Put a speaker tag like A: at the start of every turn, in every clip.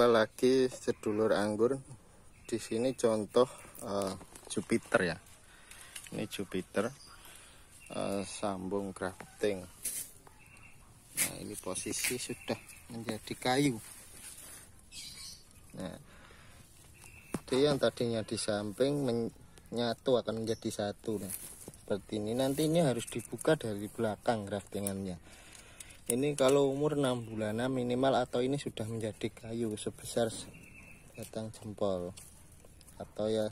A: jumpa lagi sedulur anggur di sini contoh uh, Jupiter ya ini Jupiter uh, sambung grafting nah ini posisi sudah menjadi kayu
B: nah dia yang tadinya di samping menyatu akan menjadi satu nih seperti ini nanti ini harus dibuka dari belakang graftingannya ini kalau umur 6 bulanan minimal atau ini sudah menjadi kayu sebesar batang jempol atau ya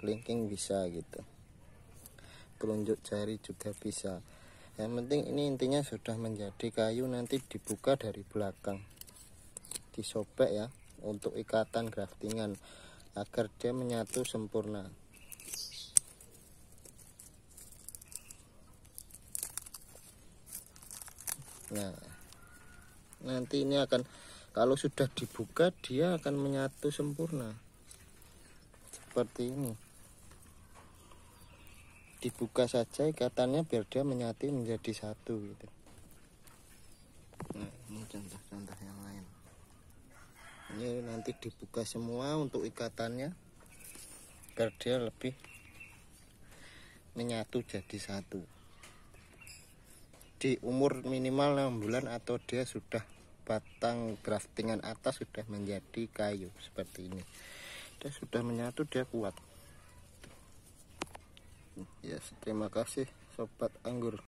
B: kelingking bisa gitu telunjuk jari juga bisa yang penting ini intinya sudah menjadi kayu nanti dibuka dari belakang disobek ya untuk ikatan graftingan agar dia menyatu sempurna Nah, nanti ini akan kalau sudah dibuka dia akan menyatu sempurna seperti ini dibuka saja ikatannya biar dia menyatu menjadi satu gitu nah ini contoh-contoh yang lain ini nanti dibuka semua untuk ikatannya biar dia lebih menyatu jadi satu di umur minimal 6 bulan atau dia sudah batang graftingan atas sudah menjadi kayu seperti ini dia sudah menyatu dia kuat ya yes, terima kasih sobat anggur